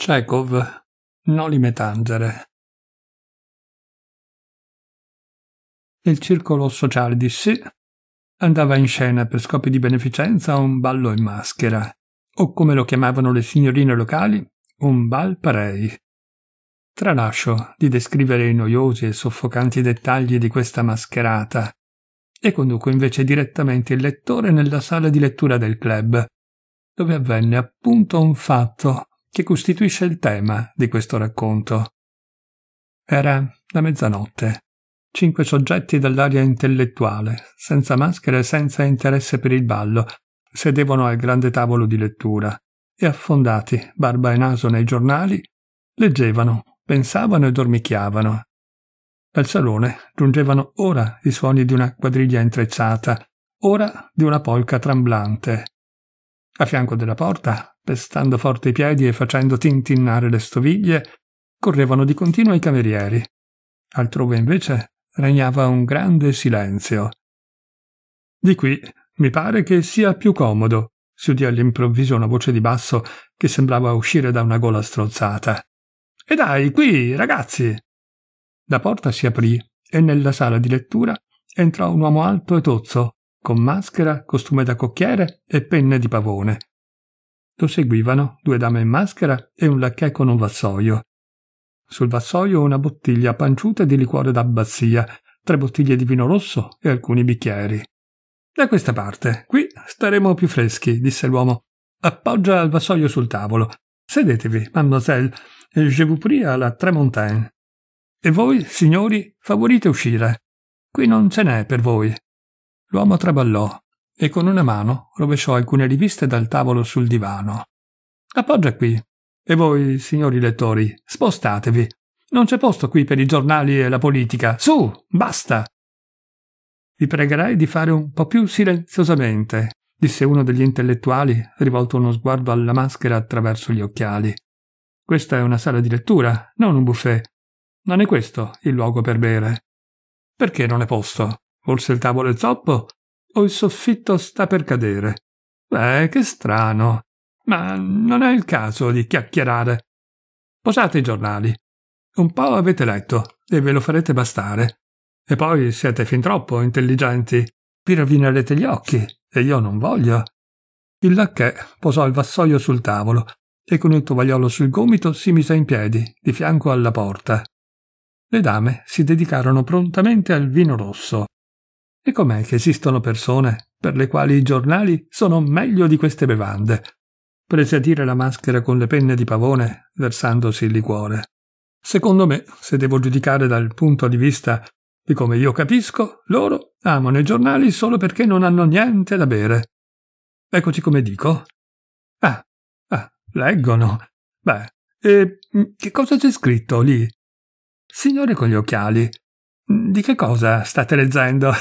Chekhov, Noli Metangere. Il circolo sociale di sé andava in scena per scopi di beneficenza un ballo in maschera, o come lo chiamavano le signorine locali, un bal parei. Tralascio di descrivere i noiosi e soffocanti dettagli di questa mascherata e conduco invece direttamente il lettore nella sala di lettura del club, dove avvenne appunto un fatto che costituisce il tema di questo racconto. Era la mezzanotte. Cinque soggetti dall'aria intellettuale, senza maschere e senza interesse per il ballo, sedevano al grande tavolo di lettura e affondati, barba e naso nei giornali, leggevano, pensavano e dormichiavano. Dal salone giungevano ora i suoni di una quadriglia intrecciata, ora di una polca tremblante, a fianco della porta, pestando forte i piedi e facendo tintinnare le stoviglie, correvano di continuo i camerieri. Altrove invece regnava un grande silenzio. Di qui mi pare che sia più comodo, si udì all'improvviso una voce di basso che sembrava uscire da una gola strozzata. E dai, qui, ragazzi! La porta si aprì e nella sala di lettura entrò un uomo alto e tozzo, con maschera, costume da cocchiere e penne di pavone. Lo seguivano due dame in maschera e un lacchè con un vassoio. Sul vassoio una bottiglia panciuta di liquore d'abbazia, tre bottiglie di vino rosso e alcuni bicchieri. Da questa parte, qui staremo più freschi, disse l'uomo. Appoggia il vassoio sul tavolo. Sedetevi, mademoiselle, je vous prie à la Tremontaine. E voi, signori, favorite uscire. Qui non ce n'è per voi. L'uomo traballò e con una mano rovesciò alcune riviste dal tavolo sul divano. Appoggia qui. E voi, signori lettori, spostatevi. Non c'è posto qui per i giornali e la politica. Su, basta. Vi pregherei di fare un po' più silenziosamente, disse uno degli intellettuali, rivolto uno sguardo alla maschera attraverso gli occhiali. Questa è una sala di lettura, non un buffet. Non è questo il luogo per bere. Perché non è posto? Forse il tavolo è zoppo? O il soffitto sta per cadere? Beh, che strano. Ma non è il caso di chiacchierare. Posate i giornali. Un po' avete letto e ve lo farete bastare. E poi siete fin troppo intelligenti. Vi rovinerete gli occhi e io non voglio. Il lacchè posò il vassoio sul tavolo e con il tovagliolo sul gomito si mise in piedi, di fianco alla porta. Le dame si dedicarono prontamente al vino rosso. E com'è che esistono persone per le quali i giornali sono meglio di queste bevande? Prese a dire la maschera con le penne di pavone, versandosi il liquore. Secondo me, se devo giudicare dal punto di vista di come io capisco, loro amano i giornali solo perché non hanno niente da bere. Eccoci come dico. Ah, ah, leggono. Beh, e mm, che cosa c'è scritto lì? Signore con gli occhiali, di che cosa state leggendo?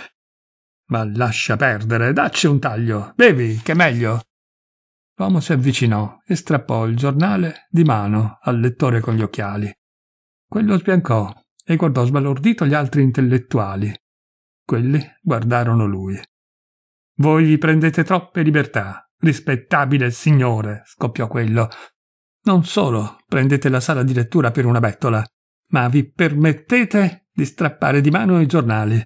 Ma lascia perdere, dacci un taglio, bevi, che è meglio. L'uomo si avvicinò e strappò il giornale di mano al lettore con gli occhiali. Quello sbiancò e guardò sbalordito gli altri intellettuali. Quelli guardarono lui. Voi vi prendete troppe libertà, rispettabile signore, scoppiò quello. Non solo prendete la sala di lettura per una bettola, ma vi permettete di strappare di mano i giornali.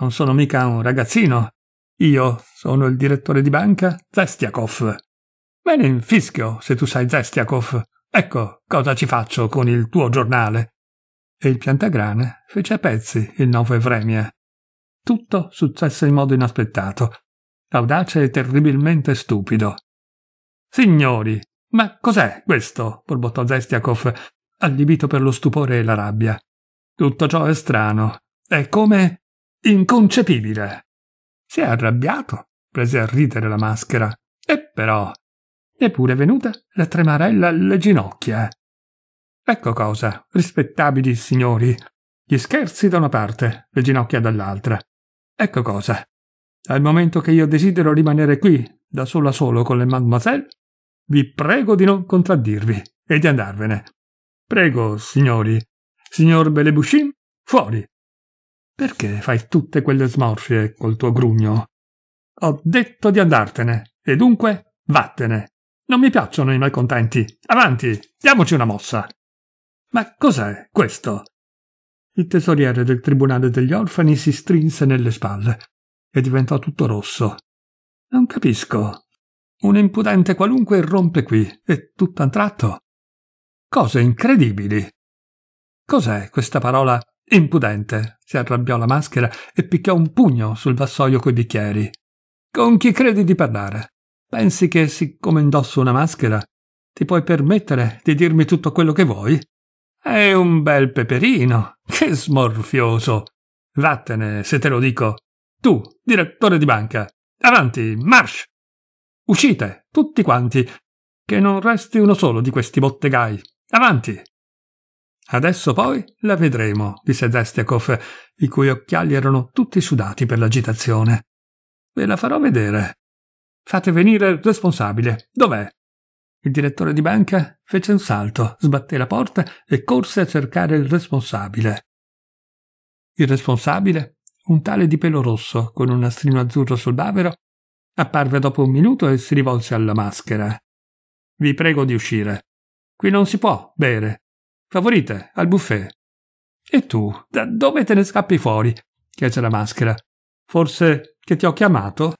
Non sono mica un ragazzino. Io sono il direttore di banca Zestiakov. Me ne infischio se tu sai Zestiakov. Ecco cosa ci faccio con il tuo giornale. E il piantagrane fece a pezzi il nuovo Evremia. Tutto successe in modo inaspettato, audace e terribilmente stupido. Signori, ma cos'è questo? borbottò Zestiakov, allibito per lo stupore e la rabbia. Tutto ciò è strano, è come inconcepibile. Si è arrabbiato, prese a ridere la maschera, e però eppure è venuta la tremarella alle ginocchia. Ecco cosa, rispettabili signori, gli scherzi da una parte, le ginocchia dall'altra. Ecco cosa. Al momento che io desidero rimanere qui, da solo a solo con le mademoiselle, vi prego di non contraddirvi e di andarvene. Prego, signori. Signor Belebuscin, fuori. Perché fai tutte quelle smorfie col tuo grugno? Ho detto di andartene, e dunque vattene. Non mi piacciono i malcontenti. Avanti, diamoci una mossa. Ma cos'è questo? Il tesoriere del tribunale degli orfani si strinse nelle spalle e diventò tutto rosso. Non capisco. Un impudente qualunque irrompe qui e tutt'a un tratto Cose incredibili. Cos'è questa parola impudente? Si arrabbiò la maschera e picchiò un pugno sul vassoio coi bicchieri. Con chi credi di parlare? Pensi che, siccome indosso una maschera, ti puoi permettere di dirmi tutto quello che vuoi? È un bel peperino. Che smorfioso. Vattene, se te lo dico. Tu, direttore di banca. Avanti, marsh! Uscite, tutti quanti, che non resti uno solo di questi bottegai. Avanti! Adesso poi la vedremo, disse Destiakov, i cui occhiali erano tutti sudati per l'agitazione. Ve la farò vedere. Fate venire il responsabile. Dov'è? Il direttore di banca fece un salto, sbatté la porta e corse a cercare il responsabile. Il responsabile, un tale di pelo rosso con un nastrino azzurro sul bavero, apparve dopo un minuto e si rivolse alla maschera. Vi prego di uscire. Qui non si può bere. Favorite, al buffet. E tu, da dove te ne scappi fuori? chiese la maschera. Forse che ti ho chiamato?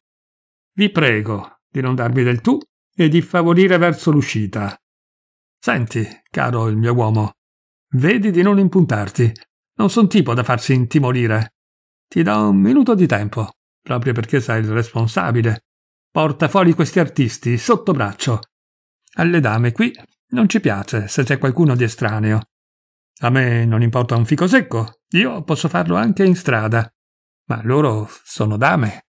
Vi prego di non darmi del tu e di favorire verso l'uscita. Senti, caro il mio uomo, vedi di non impuntarti. Non son tipo da farsi intimorire. Ti do un minuto di tempo, proprio perché sei il responsabile. Porta fuori questi artisti sotto braccio. Alle dame qui non ci piace se c'è qualcuno di estraneo. A me non importa un fico secco, io posso farlo anche in strada. Ma loro sono dame.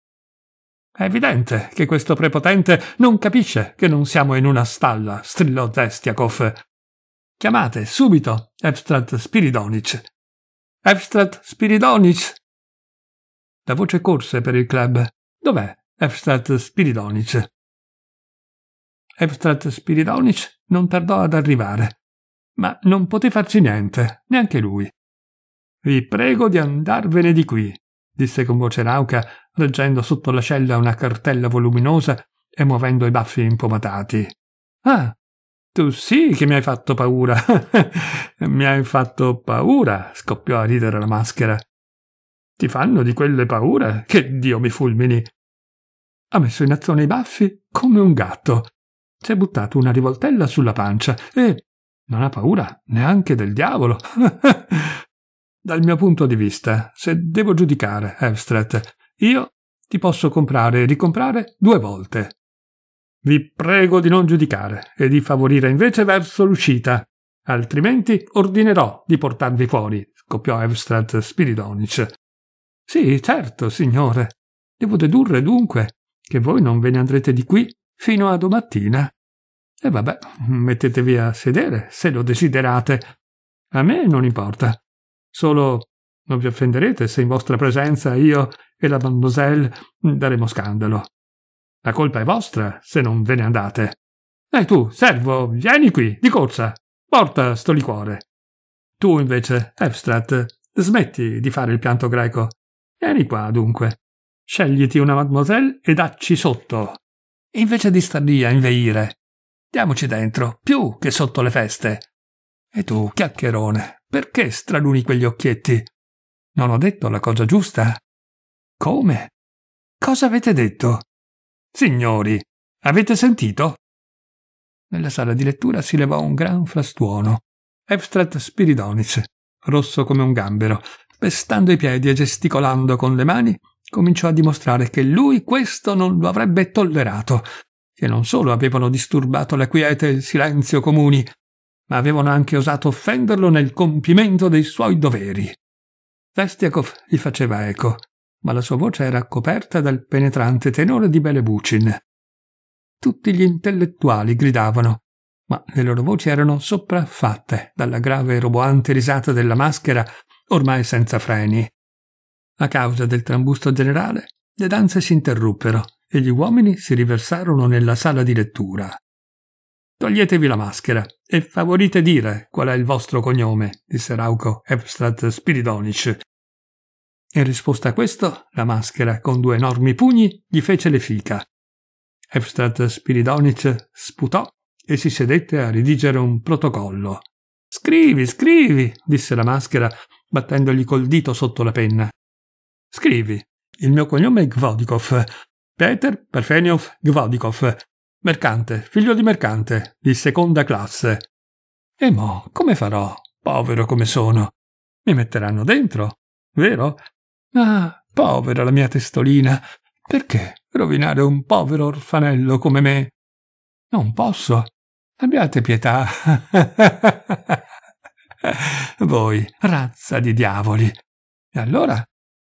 È evidente che questo prepotente non capisce che non siamo in una stalla, strillò Zestiakov. Chiamate subito Evstrat Spiridonic. Evstrat Spiridonic! La voce corse per il club. Dov'è Evstrat Spiridonic? Evstrat Spiridonic non tardò ad arrivare. Ma non poté farci niente, neanche lui. Vi prego di andarvene di qui, disse con voce rauca, reggendo sotto l'ascella una cartella voluminosa e muovendo i baffi impomatati. Ah, tu sì che mi hai fatto paura. mi hai fatto paura, scoppiò a ridere la maschera. Ti fanno di quelle paure? Che Dio mi fulmini! Ha messo in azione i baffi come un gatto si è buttato una rivoltella sulla pancia e non ha paura neanche del diavolo. Dal mio punto di vista, se devo giudicare, Evstret, io ti posso comprare e ricomprare due volte. Vi prego di non giudicare e di favorire invece verso l'uscita, altrimenti ordinerò di portarvi fuori, scoppiò Evstrat Spiridonic. Sì, certo, signore. Devo dedurre dunque che voi non ve ne andrete di qui fino a domattina. E vabbè, mettetevi a sedere se lo desiderate. A me non importa. Solo non vi offenderete se in vostra presenza io e la mademoiselle daremo scandalo. La colpa è vostra se non ve ne andate. E tu, servo, vieni qui, di corsa. Porta sto liquore. Tu invece, Efstrat, smetti di fare il pianto greco. Vieni qua, dunque. Scegliti una mademoiselle e dacci sotto invece di star lì a inveire, diamoci dentro, più che sotto le feste. E tu, chiacchierone, perché straluni quegli occhietti? Non ho detto la cosa giusta? Come? Cosa avete detto? Signori, avete sentito? Nella sala di lettura si levò un gran frastuono. Evstrat Spiridonis, rosso come un gambero, pestando i piedi e gesticolando con le mani, cominciò a dimostrare che lui questo non lo avrebbe tollerato, che non solo avevano disturbato la quiete e il silenzio comuni, ma avevano anche osato offenderlo nel compimento dei suoi doveri. Vestiakov gli faceva eco, ma la sua voce era coperta dal penetrante tenore di Belebucin. Tutti gli intellettuali gridavano, ma le loro voci erano sopraffatte dalla grave e roboante risata della maschera ormai senza freni. A causa del trambusto generale, le danze si interruppero e gli uomini si riversarono nella sala di lettura. Toglietevi la maschera e favorite dire qual è il vostro cognome, disse Rauco Evstrat Spiridonic. In risposta a questo, la maschera, con due enormi pugni, gli fece le fica. Evstrat Spiridonic sputò e si sedette a redigere un protocollo. Scrivi, scrivi, disse la maschera, battendogli col dito sotto la penna. Scrivi. Il mio cognome è Gvodikov. Peter Parfeniov Gvodikov. Mercante, figlio di mercante, di seconda classe. E mo, come farò? Povero come sono. Mi metteranno dentro, vero? Ah, povera la mia testolina. Perché rovinare un povero orfanello come me? Non posso. Abbiate pietà. Voi, razza di diavoli. E allora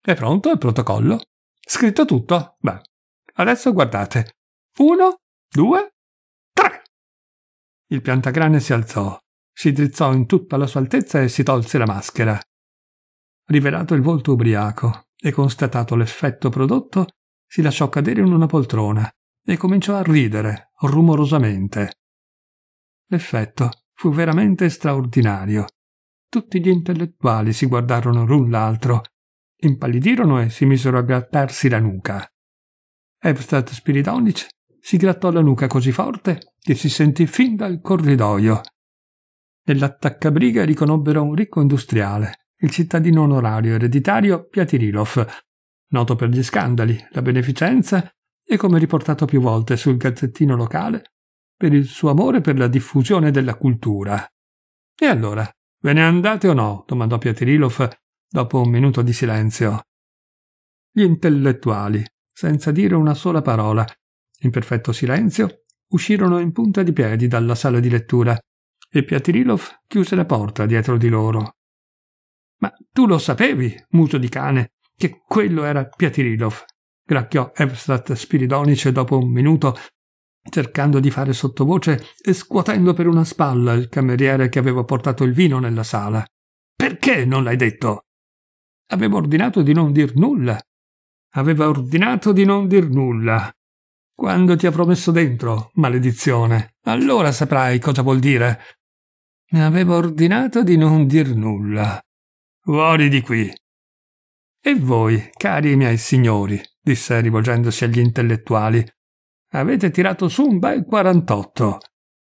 è pronto il protocollo? Scritto tutto? Beh, adesso guardate. Uno, due, tre. Il piantagrane si alzò, si drizzò in tutta la sua altezza e si tolse la maschera. Rivelato il volto ubriaco e constatato l'effetto prodotto, si lasciò cadere in una poltrona e cominciò a ridere rumorosamente. L'effetto fu veramente straordinario. Tutti gli intellettuali si guardarono l'un l'altro impallidirono e si misero a grattarsi la nuca. Evstat Spiridonic si grattò la nuca così forte che si sentì fin dal corridoio. Nell'attaccabriga riconobbero un ricco industriale, il cittadino onorario ereditario Piatirilov, noto per gli scandali, la beneficenza e, come riportato più volte sul gazzettino locale, per il suo amore per la diffusione della cultura. E allora, ve ne andate o no? domandò Piatirilov dopo un minuto di silenzio. Gli intellettuali, senza dire una sola parola, in perfetto silenzio, uscirono in punta di piedi dalla sala di lettura e Piatirilov chiuse la porta dietro di loro. Ma tu lo sapevi, muso di cane, che quello era Piatirilov, gracchiò Evstrat Spiridonice dopo un minuto, cercando di fare sottovoce e scuotendo per una spalla il cameriere che aveva portato il vino nella sala. Perché non l'hai detto? Aveva ordinato di non dir nulla. Aveva ordinato di non dir nulla. Quando ti avrò messo dentro, maledizione, allora saprai cosa vuol dire. Aveva ordinato di non dir nulla. Fuori di qui. E voi, cari miei signori, disse rivolgendosi agli intellettuali, avete tirato su un bel 48.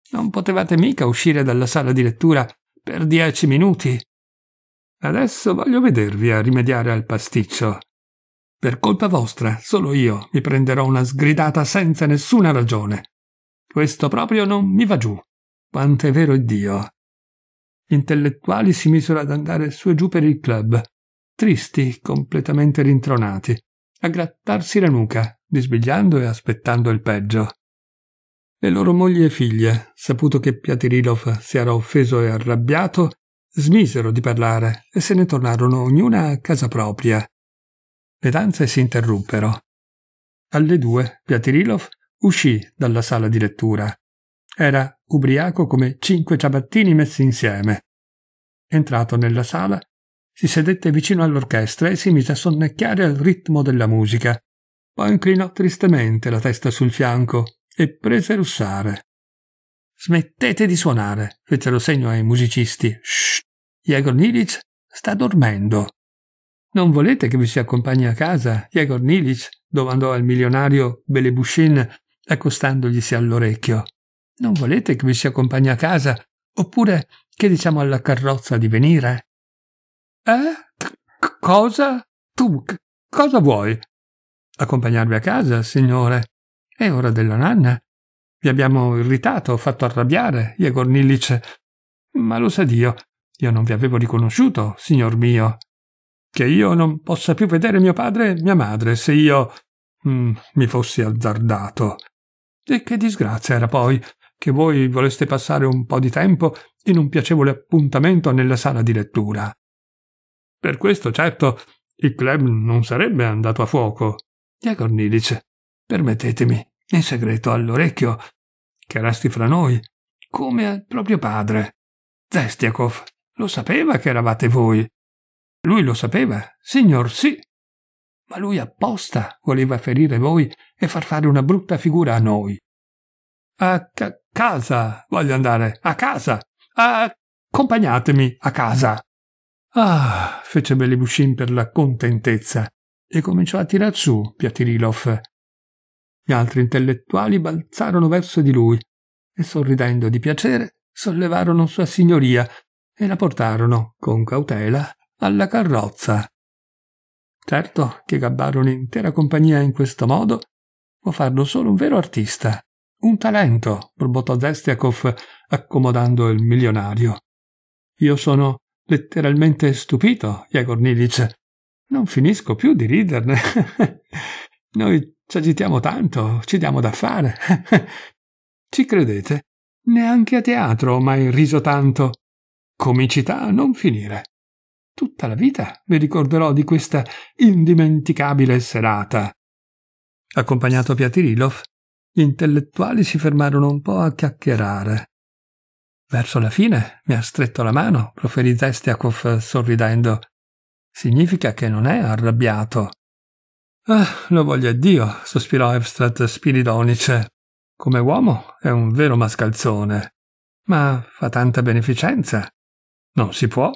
Non potevate mica uscire dalla sala di lettura per dieci minuti Adesso voglio vedervi a rimediare al pasticcio. Per colpa vostra, solo io mi prenderò una sgridata senza nessuna ragione. Questo proprio non mi va giù. Quanto è vero Dio. Gli intellettuali si misero ad andare su e giù per il club, tristi, completamente rintronati, a grattarsi la nuca, bisbigliando e aspettando il peggio. Le loro mogli e figlie, saputo che Piatirilov si era offeso e arrabbiato, smisero di parlare e se ne tornarono ognuna a casa propria. Le danze si interruppero. Alle due Piatirilov uscì dalla sala di lettura. Era ubriaco come cinque ciabattini messi insieme. Entrato nella sala, si sedette vicino all'orchestra e si mise a sonnecchiare al ritmo della musica. Poi inclinò tristemente la testa sul fianco e prese a russare. Smettete di suonare, fecero segno ai musicisti. Shh! Yegor Nilic sta dormendo. Non volete che vi si accompagni a casa, Yegor Nilic? domandò al milionario Belebushin, accostandoglisi all'orecchio. Non volete che vi si accompagni a casa? Oppure che diciamo alla carrozza di venire? Eh? cosa? Tu cosa vuoi? Accompagnarvi a casa, signore. È ora della nanna. Vi abbiamo irritato, fatto arrabbiare, Iegor Nilic. Ma lo sa Dio, io non vi avevo riconosciuto, signor mio. Che io non possa più vedere mio padre e mia madre se io mm, mi fossi azzardato. E che disgrazia era poi che voi voleste passare un po di tempo in un piacevole appuntamento nella sala di lettura. Per questo, certo, il club non sarebbe andato a fuoco. Via Cornilice, permettetemi, in segreto all'orecchio, che resti fra noi, come al proprio padre. Zestiakov lo sapeva che eravate voi. Lui lo sapeva, signor sì. Ma lui apposta voleva ferire voi e far fare una brutta figura a noi. A ca- casa voglio andare, a casa. A- Accompagnatemi a casa. Ah, fece Belibushin per la contentezza e cominciò a tirar su Piatirilov. Gli altri intellettuali balzarono verso di lui e sorridendo di piacere sollevarono sua signoria e la portarono, con cautela, alla carrozza. Certo che gabbare un'intera compagnia in questo modo può farlo solo un vero artista. Un talento, borbottò Zestiakov, accomodando il milionario. Io sono letteralmente stupito, Jagor Nilic. Non finisco più di riderne. Noi ci agitiamo tanto, ci diamo da fare. ci credete? Neanche a teatro ho mai riso tanto. Comicità a non finire. Tutta la vita mi ricorderò di questa indimenticabile serata. Accompagnato Piatirilov, gli intellettuali si fermarono un po' a chiacchierare. Verso la fine mi ha stretto la mano, proferì Zestiakov sorridendo. Significa che non è arrabbiato. Ah, lo voglio Dio, sospirò Evstrat Spiridonice. Come uomo è un vero mascalzone, ma fa tanta beneficenza. Non, c'est pas.